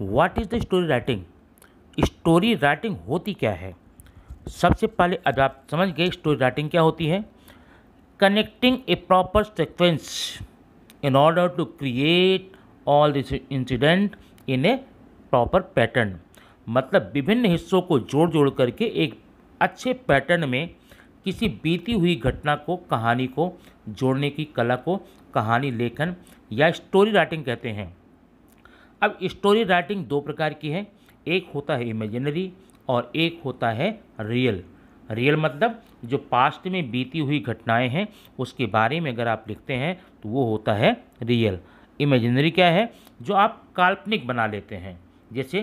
what is the story writing story writing होती क्या है सबसे पहले अब आप समझ गए स्टोरी राइटिंग क्या होती है connecting a proper sequence in order to create all this incident in a proper pattern मतलब विभिन्न हिस्सों को जोड़ जोड़ करके एक अच्छे पैटर्न में किसी बीती हुई घटना को कहानी को जोड़ने की कला को कहानी लेखन या स्टोरी राइटिंग कहते हैं अब स्टोरी राइटिंग दो प्रकार की है एक होता है इमेजिनरी और एक होता है रियल रियल मतलब जो पास्ट में बीती हुई घटनाएं हैं उसके बारे में अगर आप लिखते हैं तो वो होता है रियल इमेजिनरी क्या है जो आप काल्पनिक बना लेते हैं जैसे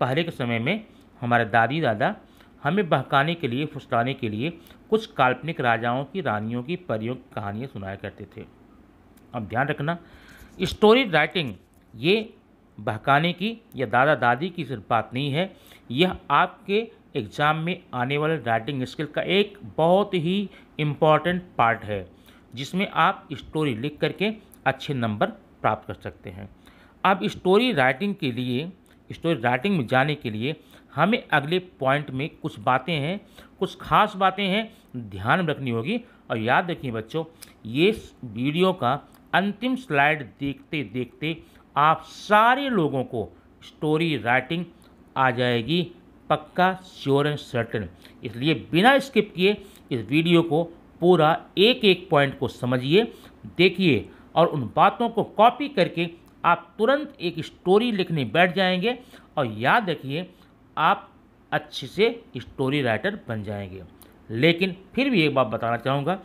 पहले के समय में हमारे दादी दादा हमें बहकाने के लिए फुसलाने के लिए कुछ काल्पनिक राजाओं की रानियों की परियों की कहानियाँ सुनाया करते थे अब ध्यान रखना स्टोरी राइटिंग ये बहकाने की या दादा दादी की सिर्फ बात नहीं है यह आपके एग्ज़ाम में आने वाले राइटिंग स्किल का एक बहुत ही इम्पॉर्टेंट पार्ट है जिसमें आप स्टोरी लिख करके अच्छे नंबर प्राप्त कर सकते हैं अब स्टोरी राइटिंग के लिए स्टोरी राइटिंग में जाने के लिए हमें अगले पॉइंट में कुछ बातें हैं कुछ खास बातें हैं ध्यान रखनी होगी और याद रखिए बच्चों ये वीडियो का अंतिम स्लाइड देखते देखते आप सारे लोगों को स्टोरी राइटिंग आ जाएगी पक्का श्योर एंड सर्टन इसलिए बिना स्किप किए इस वीडियो को पूरा एक एक पॉइंट को समझिए देखिए और उन बातों को कॉपी करके आप तुरंत एक स्टोरी लिखने बैठ जाएंगे और याद रखिए आप अच्छे से स्टोरी राइटर बन जाएंगे लेकिन फिर भी एक बात बताना चाहूँगा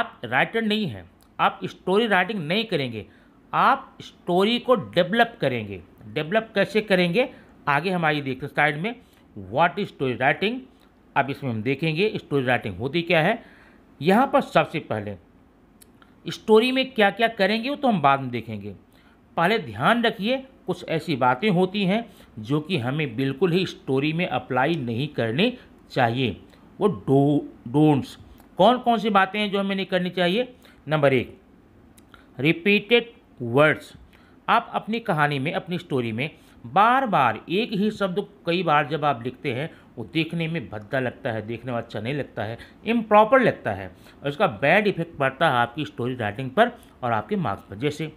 आप राइटर नहीं हैं आप स्टोरी राइटिंग नहीं करेंगे आप स्टोरी को डेवलप करेंगे डेवलप कैसे करेंगे आगे हम आइए देखते साइड में व्हाट इज स्टोरी राइटिंग अब इसमें हम देखेंगे स्टोरी राइटिंग होती क्या है यहाँ पर सबसे पहले स्टोरी में क्या क्या करेंगे वो तो हम बाद में देखेंगे पहले ध्यान रखिए कुछ ऐसी बातें होती हैं जो कि हमें बिल्कुल ही स्टोरी में अप्लाई नहीं करनी चाहिए वो डो डोंट्स कौन कौन सी बातें हैं जो हमें नहीं करनी चाहिए नंबर एक रिपीटेड वर्ड्स आप अपनी कहानी में अपनी स्टोरी में बार बार एक ही शब्द कई बार जब आप लिखते हैं वो देखने में भद्दा लगता है देखने में अच्छा नहीं लगता है इम्प्रॉपर लगता है और इसका बैड इफेक्ट पड़ता है आपकी स्टोरी राइटिंग पर और आपके मार्क्स पर जैसे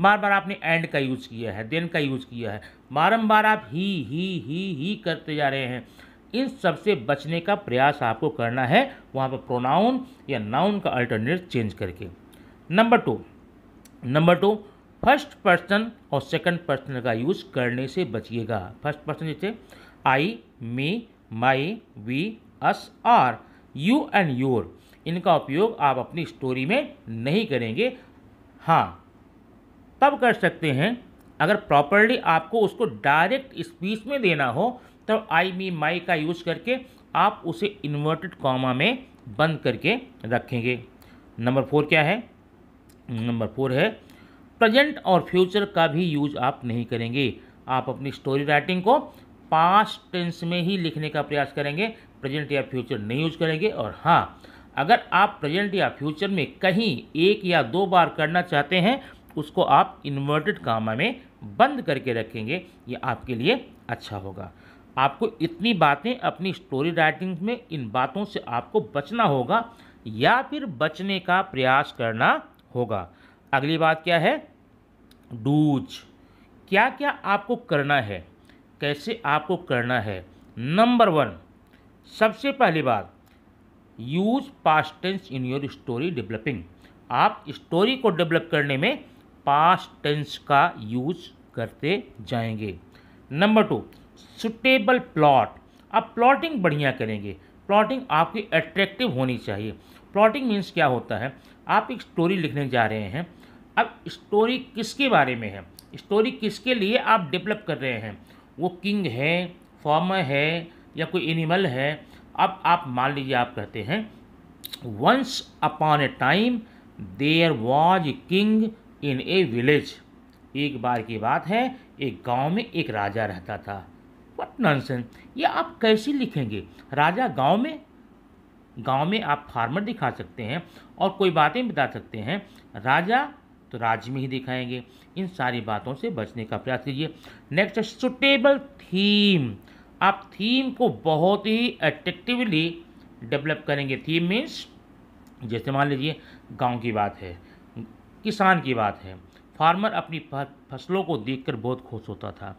बार बार आपने एंड का यूज़ किया है देन का यूज़ किया है बारम्बार आप ही ही ही ही करते जा रहे हैं इन सब से बचने का प्रयास आपको करना है वहाँ पर प्रोनाउन या नाउन का अल्टरनेट चेंज करके number two number two first person और सेकंड पर्सन का यूज़ करने से बचिएगा फर्स्ट पर्सन जैसे I me my we us are you and your इनका उपयोग आप अपनी स्टोरी में नहीं करेंगे हाँ तब कर सकते हैं अगर प्रॉपरली आपको उसको डायरेक्ट स्पीच में देना हो तब आई मी माई का यूज़ करके आप उसे इन्वर्टेड कॉमा में बंद करके रखेंगे नंबर फोर क्या है नंबर फोर है प्रेजेंट और फ्यूचर का भी यूज आप नहीं करेंगे आप अपनी स्टोरी राइटिंग को पास्ट टेंस में ही लिखने का प्रयास करेंगे प्रेजेंट या फ्यूचर नहीं यूज करेंगे और हाँ अगर आप प्रेजेंट या फ्यूचर में कहीं एक या दो बार करना चाहते हैं उसको आप इन्वर्टेड कामा में बंद करके रखेंगे ये आपके लिए अच्छा होगा आपको इतनी बातें अपनी स्टोरी राइटिंग में इन बातों से आपको बचना होगा या फिर बचने का प्रयास करना होगा अगली बात क्या है डूज क्या क्या आपको करना है कैसे आपको करना है नंबर वन सबसे पहली बात use past tense in your story developing आप स्टोरी को डेवलप करने में पास्ट टेंस का यूज करते जाएंगे नंबर टू सुटेबल प्लॉट आप प्लॉटिंग बढ़िया करेंगे प्लॉटिंग आपकी अट्रैक्टिव होनी चाहिए प्लॉटिंग मीन्स क्या होता है आप एक स्टोरी लिखने जा रहे हैं अब स्टोरी किसके बारे में है स्टोरी किसके लिए आप डेवलप कर रहे हैं वो किंग है फॉर्मर है या कोई एनिमल है अब आप मान लीजिए आप कहते हैं once upon a time there was king in a village एक बार की बात है एक गांव में एक राजा रहता था वट नॉनसेंस ये आप कैसे लिखेंगे राजा गांव में गांव में आप फार्मर दिखा सकते हैं और कोई बातें बता सकते हैं राजा तो राज्य में ही दिखाएंगे इन सारी बातों से बचने का प्रयास कीजिए नेक्स्ट सुटेबल थीम आप थीम को बहुत ही अट्रेक्टिवली डेवलप करेंगे थीम मीन्स जैसे मान लीजिए गांव की बात है किसान की बात है फार्मर अपनी फसलों को देखकर बहुत खुश होता था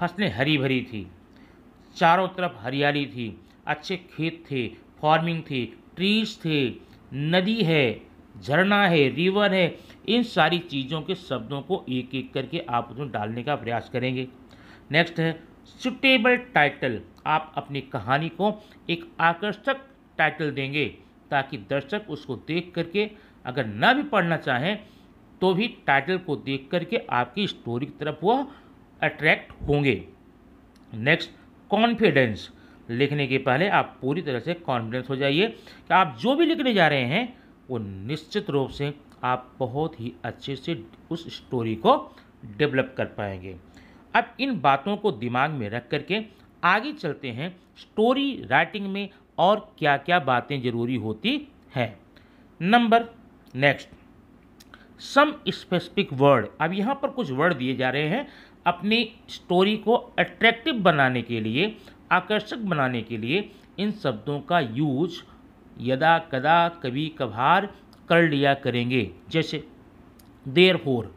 फसलें हरी भरी थी चारों तरफ हरियाली थी अच्छे खेत थे फार्मिंग थी ट्रीज थे नदी है झरना है रिवर है इन सारी चीज़ों के शब्दों को एक एक करके आप उसमें डालने का प्रयास करेंगे नेक्स्ट है सुटेबल टाइटल आप अपनी कहानी को एक आकर्षक टाइटल देंगे ताकि दर्शक उसको देख करके अगर ना भी पढ़ना चाहें तो भी टाइटल को देख करके आपकी स्टोरी की तरफ वह अट्रैक्ट होंगे नेक्स्ट कॉन्फिडेंस लिखने के पहले आप पूरी तरह से कॉन्फिडेंस हो जाइए कि आप जो भी लिखने जा रहे हैं वो निश्चित रूप से आप बहुत ही अच्छे से उस स्टोरी को डेवलप कर पाएंगे अब इन बातों को दिमाग में रख करके आगे चलते हैं स्टोरी राइटिंग में और क्या क्या बातें ज़रूरी होती हैं number next some specific word अब यहाँ पर कुछ वर्ड दिए जा रहे हैं अपनी स्टोरी को अट्रैक्टिव बनाने के लिए आकर्षक बनाने के लिए इन शब्दों का यूज यदा कदा कभी कभार कर लिया करेंगे जैसे therefore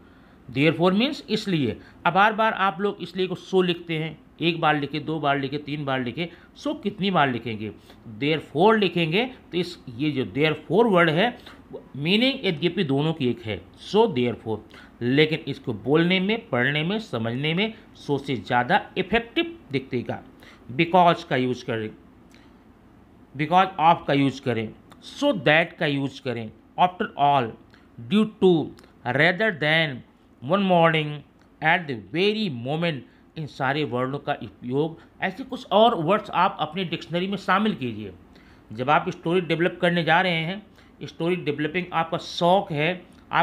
therefore means इसलिए अब बार बार आप लोग इसलिए को सो लिखते हैं एक बार लिखे दो बार लिखे तीन बार लिखे सो कितनी बार लिखेंगे देर फोर लिखेंगे तो इस ये जो देर फोर वर्ड है मीनिंग यद्यपि दोनों की एक है सो देर फोर लेकिन इसको बोलने में पढ़ने में समझने में सो से ज़्यादा इफेक्टिव दिखतेगा बिकॉज का यूज करें बिकॉज ऑफ का यूज करें सो so दैट का यूज करें after all due to rather than one morning at the very moment इन सारे वर्डों का उपयोग ऐसे कुछ और वर्ड्स आप अपनी डिक्शनरी में शामिल कीजिए जब आप स्टोरी डेवलप करने जा रहे हैं स्टोरी डेवलपिंग आपका शौक है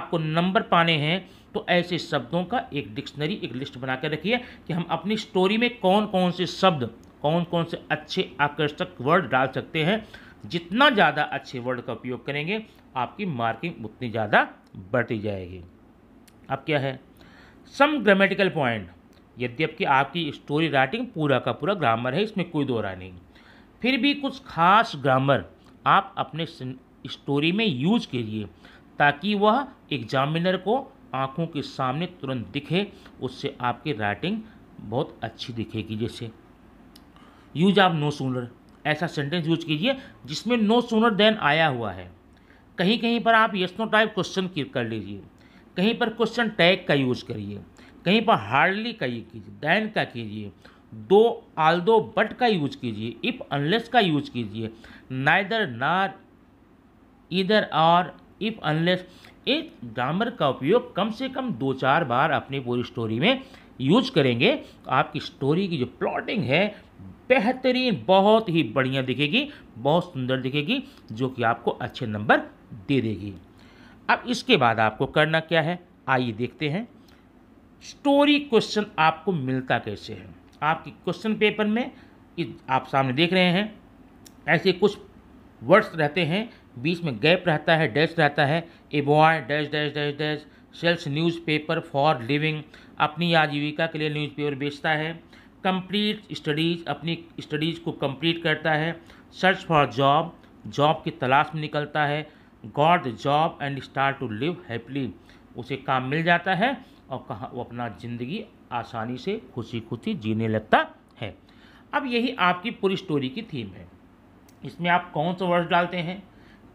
आपको नंबर पाने हैं तो ऐसे शब्दों का एक डिक्शनरी एक लिस्ट बना कर रखिए कि हम अपनी स्टोरी में कौन कौन से शब्द कौन कौन से अच्छे आकर्षक वर्ड डाल सकते हैं जितना ज़्यादा अच्छे वर्ड का उपयोग करेंगे आपकी मार्किंग उतनी ज़्यादा बढ़ती जाएगी अब क्या है सम ग्रामेटिकल पॉइंट यद्यपि आपकी स्टोरी राइटिंग पूरा का पूरा ग्रामर है इसमें कोई दोहरा नहीं फिर भी कुछ खास ग्रामर आप अपने स्टोरी में यूज कीजिए ताकि वह एग्जामिनर को आंखों के सामने तुरंत दिखे उससे आपकी राइटिंग बहुत अच्छी दिखेगी जैसे यूज आप नो सूनर ऐसा सेंटेंस यूज कीजिए जिसमें नो सूनर देन आया हुआ है कहीं कहीं पर आप यस नो टाइप क्वेश्चन कर लीजिए कहीं पर क्वेश्चन टैग का यूज़ करिए कहीं पर हार्डली का यूज कीजिए दैन का कीजिए दो आल दो बट का यूज कीजिए इफ अनलेस का यूज कीजिए नाइदर नार इधर और इफ अनलेस एक ग्रामर का उपयोग कम से कम दो चार बार अपनी पूरी स्टोरी में यूज करेंगे तो आपकी स्टोरी की जो प्लॉटिंग है बेहतरीन बहुत ही बढ़िया दिखेगी बहुत सुंदर दिखेगी जो कि आपको अच्छे नंबर दे देगी अब इसके बाद आपको करना क्या है आइए देखते हैं स्टोरी क्वेश्चन आपको मिलता कैसे है आपके क्वेश्चन पेपर में आप सामने देख रहे हैं ऐसे कुछ वर्ड्स रहते हैं बीच में गैप रहता है डैश रहता है a boy dash dash dash dash sells newspaper for living अपनी आजीविका के लिए न्यूज़पेपर बेचता है कंप्लीट स्टडीज़ अपनी स्टडीज़ को कंप्लीट करता है सर्च फॉर जॉब जॉब की तलाश में निकलता है got job and start to live happily उसे काम मिल जाता है और कहा वो अपना ज़िंदगी आसानी से खुशी खुशी जीने लगता है अब यही आपकी पूरी स्टोरी की थीम है इसमें आप कौन सा वर्ड डालते हैं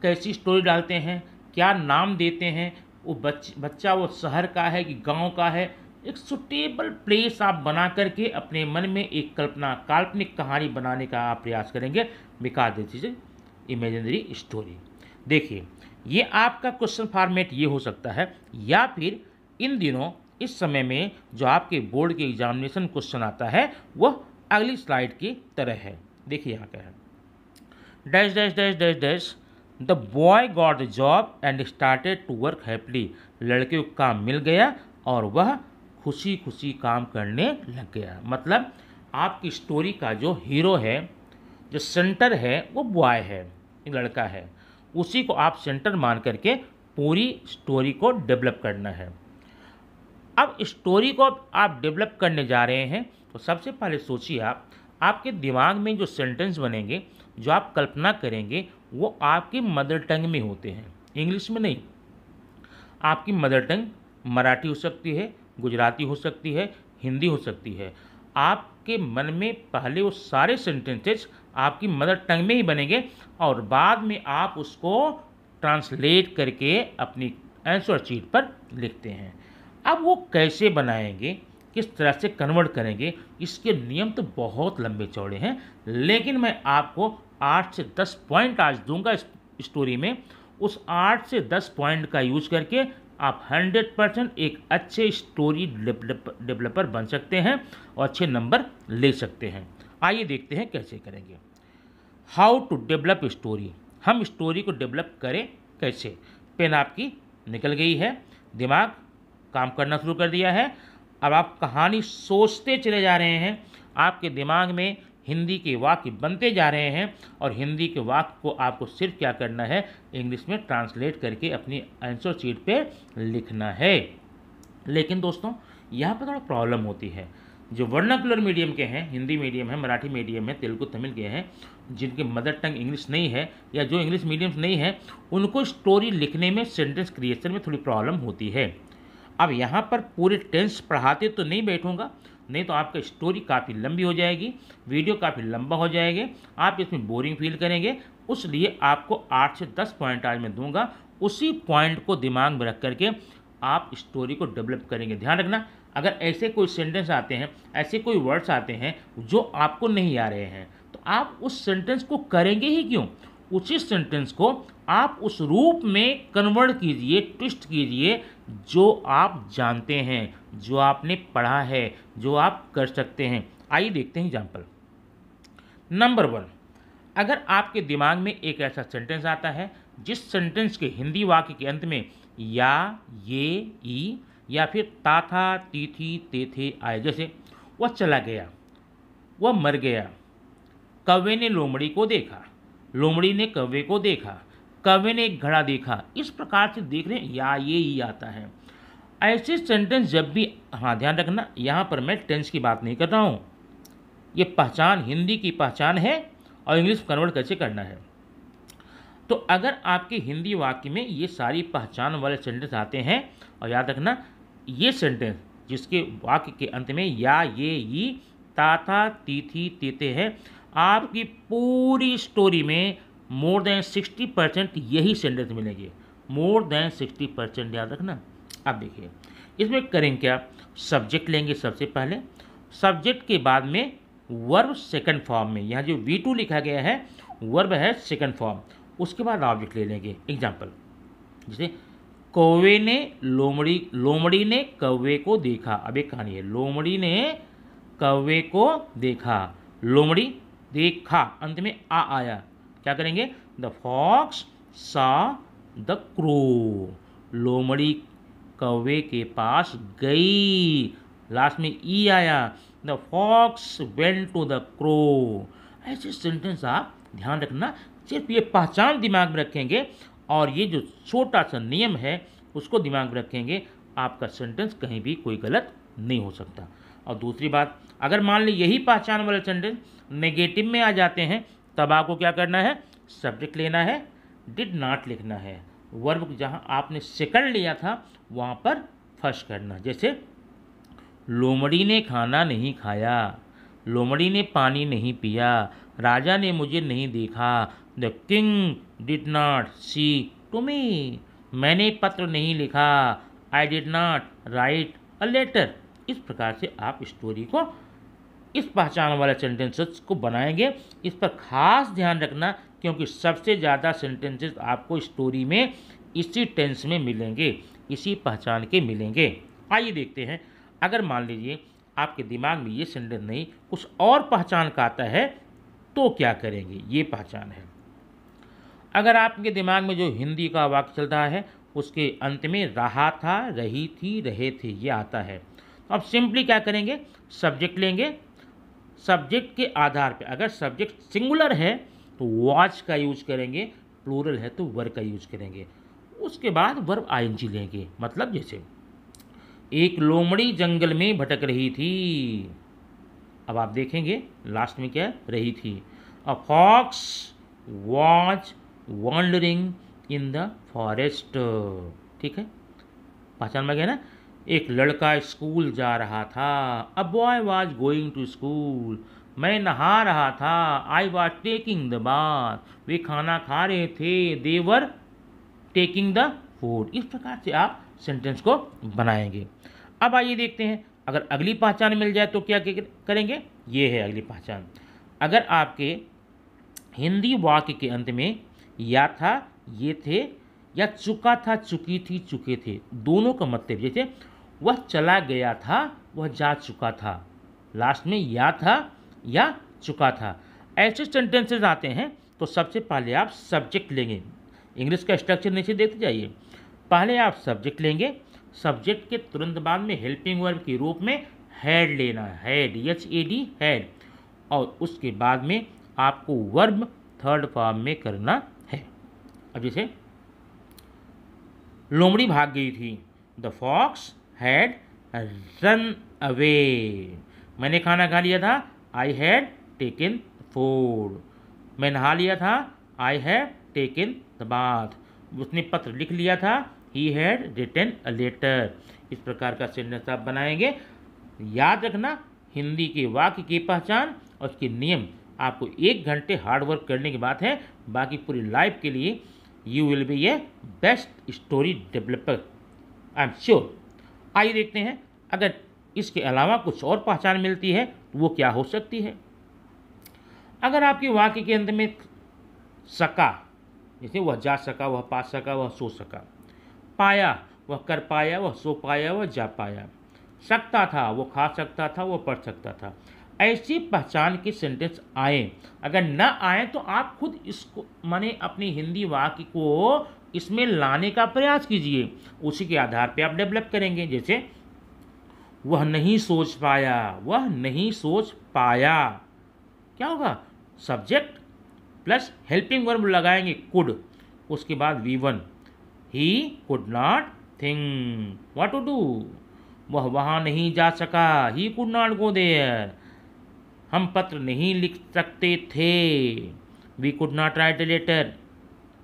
कैसी स्टोरी डालते हैं क्या नाम देते हैं वो बच्च, बच्चा वो शहर का है कि गांव का है एक सुटेबल प्लेस आप बना करके अपने मन में एक कल्पना काल्पनिक कहानी बनाने का आप प्रयास करेंगे बिका दिस इज इमेजनरी स्टोरी देखिए ये आपका क्वेश्चन फॉर्मेट ये हो सकता है या फिर इन दिनों इस समय में जो आपके बोर्ड के एग्जामिनेशन क्वेश्चन आता है वह अगली स्लाइड की तरह है देखिए यहाँ क्या है dash dash dash dash dash the boy got the job and started to work happily लड़के को काम मिल गया और वह खुशी खुशी काम करने लग गया मतलब आपकी स्टोरी का जो हीरो है जो सेंटर है वो बॉय है लड़का है उसी को आप सेंटर मान करके पूरी स्टोरी को डेवलप करना है अब स्टोरी को आप डेवलप करने जा रहे हैं तो सबसे पहले सोचिए आप आपके दिमाग में जो सेंटेंस बनेंगे जो आप कल्पना करेंगे वो आपकी मदर टंग में होते हैं इंग्लिश में नहीं आपकी मदर टंग मराठी हो सकती है गुजराती हो सकती है हिंदी हो सकती है आपके मन में पहले वो सारे सेंटेंसेस आपकी मदर टंग में ही बनेंगे और बाद में आप उसको ट्रांसलेट करके अपनी आंसर शीट पर लिखते हैं अब वो कैसे बनाएंगे किस तरह से कन्वर्ट करेंगे इसके नियम तो बहुत लंबे चौड़े हैं लेकिन मैं आपको आठ से दस पॉइंट आज दूंगा इस स्टोरी में उस आठ से दस पॉइंट का यूज करके आप 100 परसेंट एक अच्छे स्टोरी डेवलपर बन सकते हैं और अच्छे नंबर ले सकते हैं आइए देखते हैं कैसे करेंगे हाउ टू डेवलप स्टोरी हम स्टोरी को डेवलप करें कैसे पेन आपकी निकल गई है दिमाग काम करना शुरू कर दिया है अब आप कहानी सोचते चले जा रहे हैं आपके दिमाग में हिंदी के वाक्य बनते जा रहे हैं और हिंदी के वाक्य को आपको सिर्फ क्या करना है इंग्लिश में ट्रांसलेट करके अपनी आंसर शीट पे लिखना है लेकिन दोस्तों यहाँ पर थोड़ा प्रॉब्लम होती है जो वर्नाकुलर मीडियम के हैं हिंदी मीडियम है मराठी मीडियम है तेलुगु तमिल के हैं जिनके मदर टंग इंग्लिश नहीं है या जो इंग्लिश मीडियम नहीं है उनको स्टोरी लिखने में सेंटेंस क्रिएशन में थोड़ी प्रॉब्लम होती है अब यहाँ पर पूरे टेंस पढ़ाते तो नहीं बैठूंगा नहीं तो आपका स्टोरी काफ़ी लंबी हो जाएगी वीडियो काफ़ी लंबा हो जाएगा आप इसमें बोरिंग फील करेंगे उस लिए आपको आठ से दस पॉइंट आज मैं दूंगा उसी पॉइंट को दिमाग में रख करके आप स्टोरी को डेवलप करेंगे ध्यान रखना अगर ऐसे कोई सेंटेंस आते हैं ऐसे कोई वर्ड्स आते हैं जो आपको नहीं आ रहे हैं तो आप उस सेंटेंस को करेंगे ही क्यों उसी सेंटेंस को आप उस रूप में कन्वर्ट कीजिए ट्विस्ट कीजिए जो आप जानते हैं जो आपने पढ़ा है जो आप कर सकते हैं आइए देखते हैं एग्जाम्पल नंबर वन अगर आपके दिमाग में एक ऐसा सेंटेंस आता है जिस सेंटेंस के हिंदी वाक्य के अंत में या ये ई या फिर ताथा ते तेथे आए जैसे वह चला गया वह मर गया कवे ने लोमड़ी को देखा लोमड़ी ने कवे को देखा कवि ने एक घड़ा देखा इस प्रकार से देख हैं या ये ही आता है ऐसे सेंटेंस जब भी हाँ ध्यान रखना यहाँ पर मैं टेंस की बात नहीं कर रहा हूँ ये पहचान हिंदी की पहचान है और इंग्लिश कन्वर्ट कैसे करना है तो अगर आपके हिंदी वाक्य में ये सारी पहचान वाले सेंटेंस आते हैं और याद रखना ये सेंटेंस जिसके वाक्य के अंत में या ये ई ताथा तिथि तेते हैं आपकी पूरी स्टोरी में मोर देन सिक्सटी परसेंट यही सेंटेंस मिलेंगे मोर देन सिक्सटी परसेंट याद रखना अब देखिए इसमें करेंगे क्या सब्जेक्ट लेंगे सबसे पहले सब्जेक्ट के बाद में वर्ब सेकंड फॉर्म में यहाँ जो वी टू लिखा गया है वर्ब है सेकंड फॉर्म उसके बाद ऑब्जेक्ट ले लेंगे एग्जाम्पल जैसे कौवे ने लोमड़ी लोमड़ी ने कौवे को देखा अब एक कहानी है लोमड़ी ने कौवे को देखा लोमड़ी देखा अंत में आ आया क्या करेंगे the fox saw the crow लोमड़ी कौवे के पास गई लास्ट में ई e आया द फॉक्स वेल टू द क्रो ऐसे सेंटेंस आप ध्यान रखना सिर्फ ये पहचान दिमाग में रखेंगे और ये जो छोटा सा नियम है उसको दिमाग में रखेंगे आपका सेंटेंस कहीं भी कोई गलत नहीं हो सकता और दूसरी बात अगर मान ली यही पहचान वाले सेंटेंस नेगेटिव में आ जाते हैं तब आपको क्या करना है सब्जेक्ट लेना है डिड नाट लिखना है वर्ब जहाँ आपने सेकंड लिया था वहाँ पर फर्स्ट करना जैसे लोमड़ी ने खाना नहीं खाया लोमड़ी ने पानी नहीं पिया राजा ने मुझे नहीं देखा the king did not see to me मैंने पत्र नहीं लिखा I did not write a letter इस प्रकार से आप स्टोरी को इस पहचान वाले सेंटेंसेस को बनाएंगे इस पर खास ध्यान रखना क्योंकि सबसे ज़्यादा सेंटेंसेस आपको स्टोरी में इसी टेंस में मिलेंगे इसी पहचान के मिलेंगे आइए देखते हैं अगर मान लीजिए आपके दिमाग में ये सेंटेंस नहीं कुछ और पहचान का आता है तो क्या करेंगे ये पहचान है अगर आपके दिमाग में जो हिंदी का वाक्य चल रहा है उसके अंत में रहा था रही थी रहे थे ये आता है तो अब सिंपली क्या करेंगे सब्जेक्ट लेंगे सब्जेक्ट के आधार पे अगर सब्जेक्ट सिंगुलर है तो वॉच का यूज करेंगे प्लूरल है तो वर्ग का यूज करेंगे उसके बाद वर्ब आई लेंगे मतलब जैसे एक लोमड़ी जंगल में भटक रही थी अब आप देखेंगे लास्ट में क्या रही थी a fox was wandering in the forest ठीक है पहचान में गया ना एक लड़का स्कूल जा रहा था a boy was going to school मैं नहा रहा था I was taking the bath वे खाना खा रहे थे देवर टेकिंग द फूड इस प्रकार से आप सेंटेंस को बनाएंगे अब आइए देखते हैं अगर अगली पहचान मिल जाए तो क्या करेंगे ये है अगली पहचान अगर आपके हिंदी वाक्य के अंत में या था ये थे या चुका था चुकी थी चुके थे दोनों का मतलब जैसे वह चला गया था वह जा चुका था लास्ट में या था या चुका था ऐसे सेंटेंसेज आते हैं तो सबसे पहले आप सब्जेक्ट लेंगे इंग्लिश का स्ट्रक्चर नीचे देखते जाइए पहले आप सब्जेक्ट लेंगे सब्जेक्ट के तुरंत बाद में हेल्पिंग वर्ब के रूप में हैड लेना had H A D had और उसके बाद में आपको वर्ब थर्ड फॉर्म में करना है अब जैसे लोमड़ी भाग गई थी the fox had run away मैंने खाना खा लिया था आई हैड टेकन फूड मैं नहा लिया था I have taken the bath उसने पत्र लिख लिया था he had written a letter इस प्रकार का सेंटेंस आप बनाएंगे याद रखना हिंदी के वाक्य की पहचान और उसके नियम आपको एक घंटे हार्ड वर्क करने की बात है बाकी पूरी लाइफ के लिए you will be a best story developer I am sure आइए देखते हैं अगर इसके अलावा कुछ और पहचान मिलती है तो वो क्या हो सकती है अगर आपके वाक्य के अंत में सका जैसे वह जा सका वह पा सका वह सो सका पाया वह कर पाया वह सो पाया वह जा पाया सकता था वो खा सकता था वो पढ़ सकता था ऐसी पहचान के सेंटेंस आए अगर न आए तो आप खुद इसको माने अपनी हिंदी वाक्य को इसमें लाने का प्रयास कीजिए उसी के आधार पर आप डेवलप करेंगे जैसे वह नहीं सोच पाया वह नहीं सोच पाया क्या होगा सब्जेक्ट प्लस हेल्पिंग वर्ब लगाएंगे कुड उसके बाद V one he could not think what to do वह वहाँ नहीं जा सका he could not go there हम पत्र नहीं लिख सकते थे we could not write a letter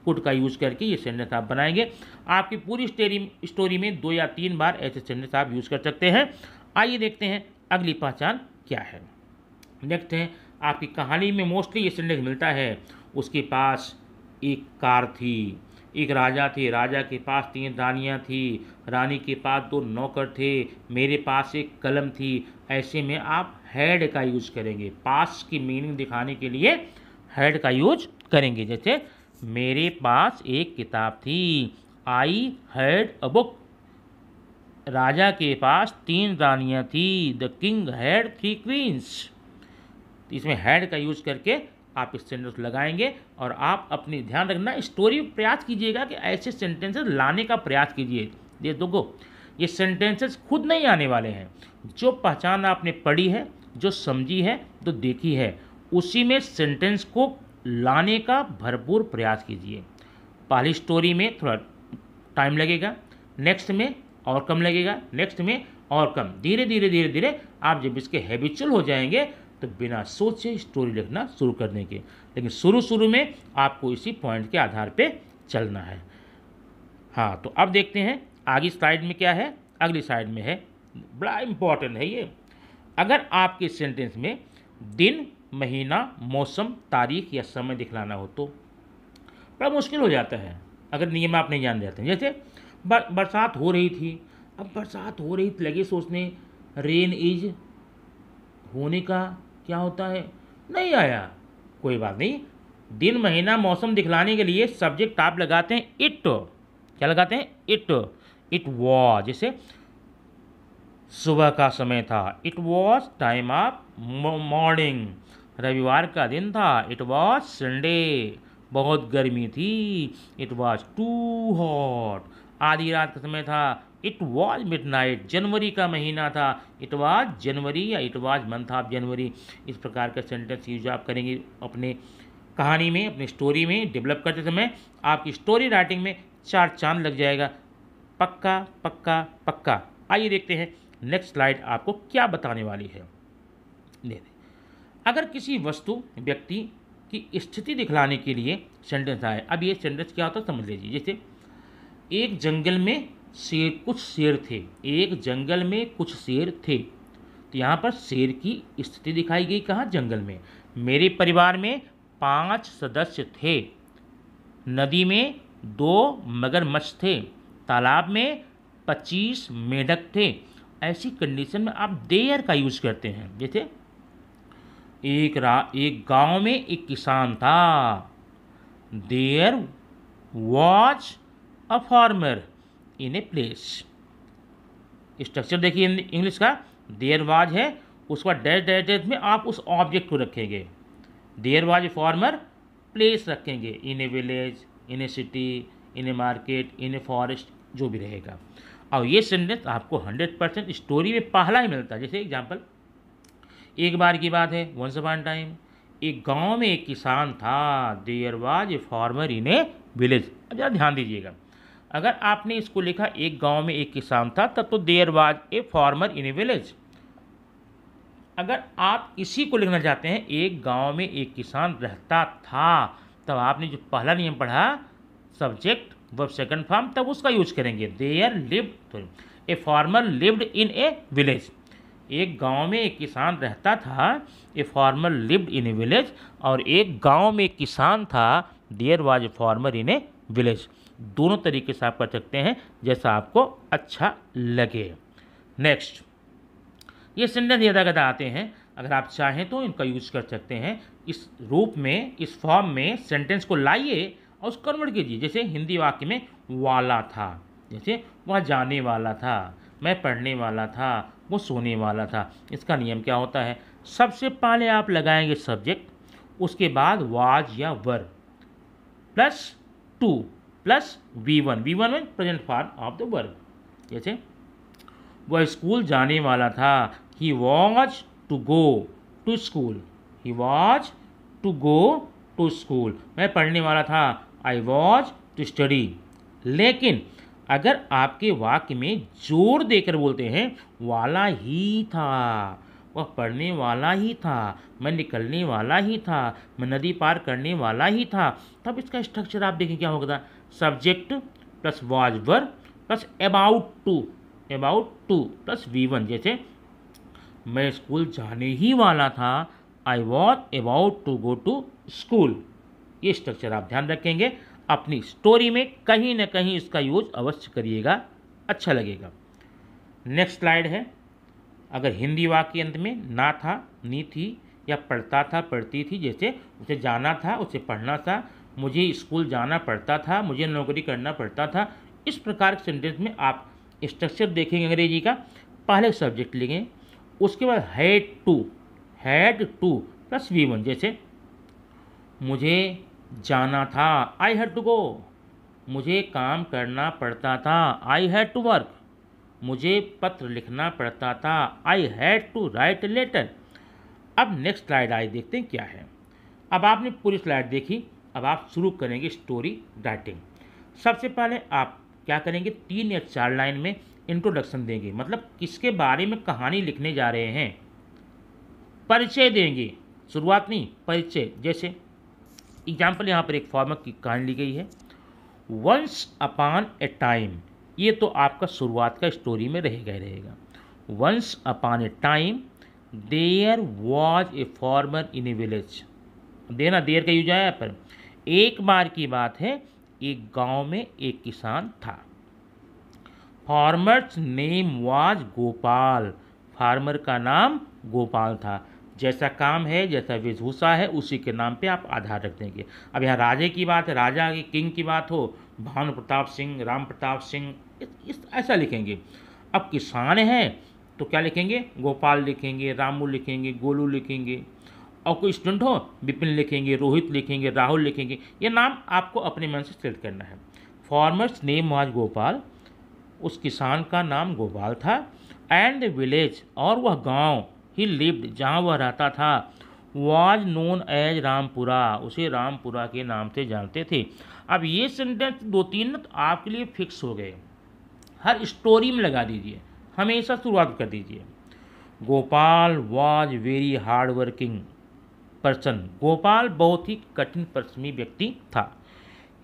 could का यूज़ करके ये सेंटेंस आप बनाएंगे आपकी पूरी स्टोरी स्टोरी में दो या तीन बार ऐसे सेंटेंस आप यूज़ कर सकते हैं आइए देखते हैं अगली पहचान क्या है नेक्स्ट है आपकी कहानी में मोस्टली ये सेंटेंस मिलता है उसके पास एक कार थी एक राजा थे राजा के पास तीन रानियाँ थी रानी के पास दो नौकर थे मेरे पास एक कलम थी ऐसे में आप हेड का यूज करेंगे पास की मीनिंग दिखाने के लिए हेड का यूज करेंगे जैसे मेरे पास एक किताब थी आई हैड अ बुक राजा के पास तीन रानियाँ थी the king had three queens इसमें हैड का यूज करके आप इस सेंटेंस लगाएंगे और आप अपनी ध्यान रखना स्टोरी प्रयास कीजिएगा कि ऐसे सेंटेंसेस लाने का प्रयास कीजिए ये दोगो ये सेंटेंसेस खुद नहीं आने वाले हैं जो पहचान आपने पढ़ी है जो समझी है जो देखी है उसी में सेंटेंस को लाने का भरपूर प्रयास कीजिए पहली स्टोरी में थोड़ा टाइम लगेगा नेक्स्ट में और कम लगेगा नेक्स्ट में और कम धीरे धीरे धीरे धीरे आप जब इसके हैबिचुअल हो जाएंगे तो बिना सोचे स्टोरी लिखना शुरू कर देंगे लेकिन शुरू शुरू में आपको इसी पॉइंट के आधार पे चलना है हाँ तो अब देखते हैं आगे साइड में क्या है अगली साइड में है बड़ा इम्पॉर्टेंट है ये अगर आपके सेंटेंस में दिन महीना मौसम तारीख या समय दिखलाना हो तो बड़ा मुश्किल हो जाता है अगर नियम आप नहीं जान जाते हैं जैसे बर, बरसात हो रही थी अब बरसात हो रही थी लगे सोचने रेन इज होने का क्या होता है नहीं आया कोई बात नहीं दिन महीना मौसम दिखलाने के लिए सब्जेक्ट आप लगाते हैं इट क्या लगाते हैं इट इट वॉज जैसे सुबह का समय था it was time of morning रविवार का दिन था इट वॉज संडे बहुत गर्मी थी इट वॉज टू हॉट आधी रात का समय था इट वॉज मिड नाइट जनवरी का महीना था इट वॉज जनवरी या it was month of January इस प्रकार का सेंटेंस यूज आप करेंगे अपने कहानी में अपनी स्टोरी में डेवलप करते समय आपकी स्टोरी राइटिंग में चार चांद लग जाएगा पक्का पक्का पक्का आइए देखते हैं नेक्स्ट स्लाइड आपको क्या बताने वाली है दे अगर किसी वस्तु व्यक्ति की स्थिति दिखलाने के लिए सेंटेंस आए अब ये सेंटेंस क्या होता है समझ लीजिए जैसे एक जंगल में शेर कुछ शेर थे एक जंगल में कुछ शेर थे तो यहाँ पर शेर की स्थिति दिखाई गई कहाँ जंगल में मेरे परिवार में पांच सदस्य थे नदी में दो मगरमच्छ थे तालाब में पच्चीस मेढक थे ऐसी कंडीशन में आप देयर का यूज करते हैं जैसे एक रा एक गांव में एक किसान था there was a farmer in a place structure देखिए इंग्लिश का देयर वाज है उसका डैश डैश डैश में आप उस ऑब्जेक्ट को रखेंगे there was a farmer place रखेंगे in a village in a city in a market in a forest जो भी रहेगा और ये सेंटेंस आपको हंड्रेड परसेंट स्टोरी में पहला ही मिलता है जैसे एग्जाम्पल एक बार की बात है वंस अपॉन टाइम एक गांव में एक किसान था there was a farmer in a village अब ज़रा ध्यान दीजिएगा अगर आपने इसको लिखा एक गांव में एक किसान था तब तो there was a farmer in a village अगर आप इसी को लिखना चाहते हैं एक गांव में एक किसान रहता था तब आपने जो पहला नियम पढ़ा सब्जेक्ट व सेकंड फॉर्म तब उसका यूज करेंगे there lived a farmer lived in a village एक गांव में एक किसान रहता था a farmer lived in a village और एक गांव में एक किसान था there was a farmer in a village दोनों तरीके से आप कर सकते हैं जैसा आपको अच्छा लगे नेक्स्ट ये सेंटेंस यदागदा आते हैं अगर आप चाहें तो इनका यूज कर सकते हैं इस रूप में इस फॉर्म में सेंटेंस को लाइए और उस कन्वर्ट कीजिए जैसे हिंदी वाक्य में वाला था जैसे वह जाने वाला था मैं पढ़ने वाला था वो सोने वाला था इसका नियम क्या होता है सबसे पहले आप लगाएंगे सब्जेक्ट उसके बाद वाज या were plus to plus V one V one में present form of the verb जैसे वह स्कूल जाने वाला था he was to go to school he was to go to school मैं पढ़ने वाला था आई वॉज टू स्टडी लेकिन अगर आपके वाक्य में जोर देकर बोलते हैं वाला ही था वह पढ़ने वाला ही था मैं निकलने वाला ही था मैं नदी पार करने वाला ही था तब इसका स्ट्रक्चर आप देखें क्या होगा subject plus was were plus about to about to plus V one जैसे मैं स्कूल जाने ही वाला था I was about to go to school ये स्ट्रक्चर आप ध्यान रखेंगे अपनी स्टोरी में कहीं ना कहीं इसका यूज अवश्य करिएगा अच्छा लगेगा नेक्स्ट स्लाइड है अगर हिंदी वाक्य अंत में ना था नी थी या पढ़ता था पढ़ती थी जैसे उसे जाना था उसे पढ़ना था मुझे स्कूल जाना पड़ता था मुझे नौकरी करना पड़ता था इस प्रकार के सेंटेंस में आप स्ट्रक्चर देखेंगे अंग्रेजी का पहले सब्जेक्ट लेंगे उसके बाद had to had to plus V one जैसे मुझे जाना था आई हैड टू गो मुझे काम करना पड़ता था आई हैड टू वर्क मुझे पत्र लिखना पड़ता था I had to write letter अब नेक्स्ट स्लाइड आई देखते हैं क्या है अब आपने पूरी स्लाइड देखी अब आप शुरू करेंगे स्टोरी राइटिंग सबसे पहले आप क्या करेंगे तीन या चार लाइन में इंट्रोडक्शन देंगे मतलब किसके बारे में कहानी लिखने जा रहे हैं परिचय देंगे शुरुआत नहीं परिचय जैसे एग्जाम्पल यहाँ पर एक फार्मर की कहानी ली गई है वंस अपान ए टाइम ये तो आपका शुरुआत का स्टोरी में रह गए रहेगा once upon a time there was a farmer in a village देना देर का यूज आया पर एक बार की बात है एक गांव में एक किसान था farmer's name was Gopal farmer का नाम गोपाल था जैसा काम है जैसा वेशभूषा है उसी के नाम पे आप आधार रख देंगे अब यहाँ राजे की बात है राजा की किंग की बात हो भानु प्रताप सिंह राम प्रताप सिंह इस ऐसा लिखेंगे अब किसान हैं तो क्या लिखेंगे गोपाल लिखेंगे रामू लिखेंगे गोलू लिखेंगे और कोई स्टूडेंट हो विपिन लिखेंगे रोहित लिखेंगे राहुल लिखेंगे ये नाम आपको अपने मन से सेलेक्ट करना है फॉर्मर्स नेम वाज गोपाल उस किसान का नाम गोपाल था एंड विलेज और वह गांव ही लिव्ड जहाँ वह रहता था वाज नोन एज रामपुरा उसे रामपुरा के नाम से जानते थे अब ये सेंटेंस दो तीन तो आपके लिए फिक्स हो गए हर स्टोरी में लगा दीजिए हमेशा शुरुआत कर दीजिए Gopal was very hard working person Gopal बहुत ही कठिन परिश्रमी व्यक्ति था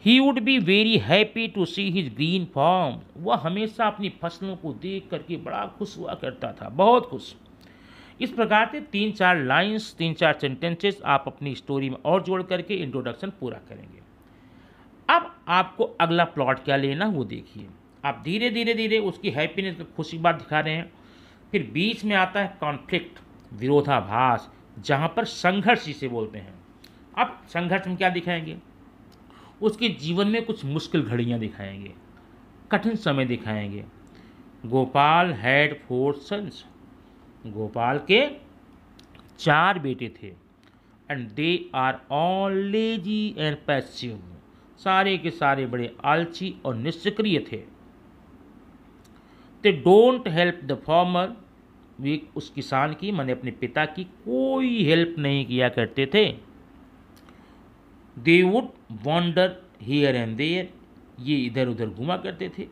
he would be very happy to see his green farm वह हमेशा अपनी फसलों को देख करके बड़ा खुश हुआ करता था बहुत खुश इस प्रकार से तीन चार लाइन्स तीन चार सेंटेंसेस आप अपनी स्टोरी में और जोड़ करके इंट्रोडक्शन पूरा करेंगे अब आपको अगला प्लॉट क्या लेना वो देखिए आप धीरे धीरे धीरे उसकी हैप्पीनेस खुशी बात दिखा रहे हैं फिर बीच में आता है कॉन्फ्लिक्ट विरोधाभास जहाँ पर संघर्ष जिसे बोलते हैं अब संघर्ष में क्या दिखाएंगे उसके जीवन में कुछ मुश्किल घड़ियाँ दिखाएंगे कठिन समय दिखाएंगे Gopal had four sons Gopal के चार बेटे थे and they are all lazy and passive सारे के सारे बड़े आलसी और निष्क्रिय थे they don't help the farmer वे उस किसान की मैंने अपने पिता की कोई हेल्प नहीं किया करते थे they would wander here and there ये इधर उधर घुमा करते थे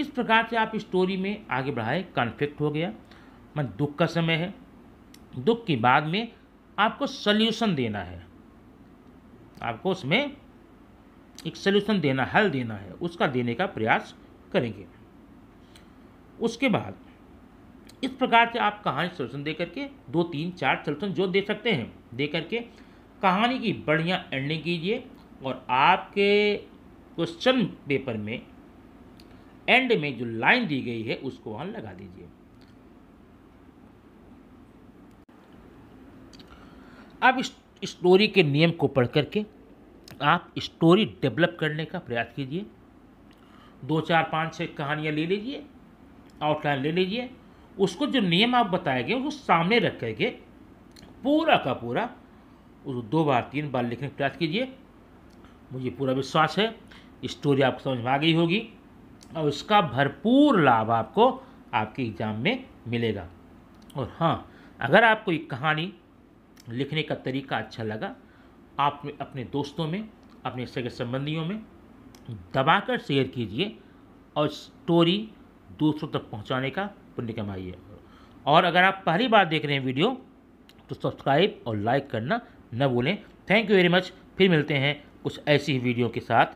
इस प्रकार से आप स्टोरी में आगे बढ़ाए कॉन्फ्लिक्ट हो गया मन दुख का समय है दुख के बाद में आपको सल्यूशन देना है आपको उसमें एक सल्यूशन देना हल देना है उसका देने का प्रयास करेंगे उसके बाद इस प्रकार से आप कहानी सल्यूशन दे करके दो तीन चार सल्यूशन जो दे सकते हैं दे करके कहानी की बढ़िया एंडिंग कीजिए और आपके क्वेश्चन पेपर में एंड में जो लाइन दी गई है उसको वहाँ लगा दीजिए अब इस स्टोरी के नियम को पढ़ करके आप स्टोरी डेवलप करने का प्रयास कीजिए दो चार पाँच छः कहानियाँ ले लीजिए आउटलाइन ले लीजिए उसको जो नियम आप बताए गए उसको सामने रख करके पूरा का पूरा उसको दो बार तीन बार लिखने का प्रयास कीजिए मुझे पूरा विश्वास है स्टोरी आपको समझ में आ गई होगी और इसका भरपूर लाभ आपको आपके एग्ज़ाम में मिलेगा और हाँ अगर आपको एक कहानी लिखने का तरीका अच्छा लगा आप अपने दोस्तों में अपने सगे संबंधियों में दबाकर शेयर कीजिए और स्टोरी दूसरों तक पहुंचाने का पुण्य कमाइए और अगर आप पहली बार देख रहे हैं वीडियो तो सब्सक्राइब और लाइक करना न भूलें थैंक यू वेरी मच फिर मिलते हैं कुछ ऐसी ही वीडियो के साथ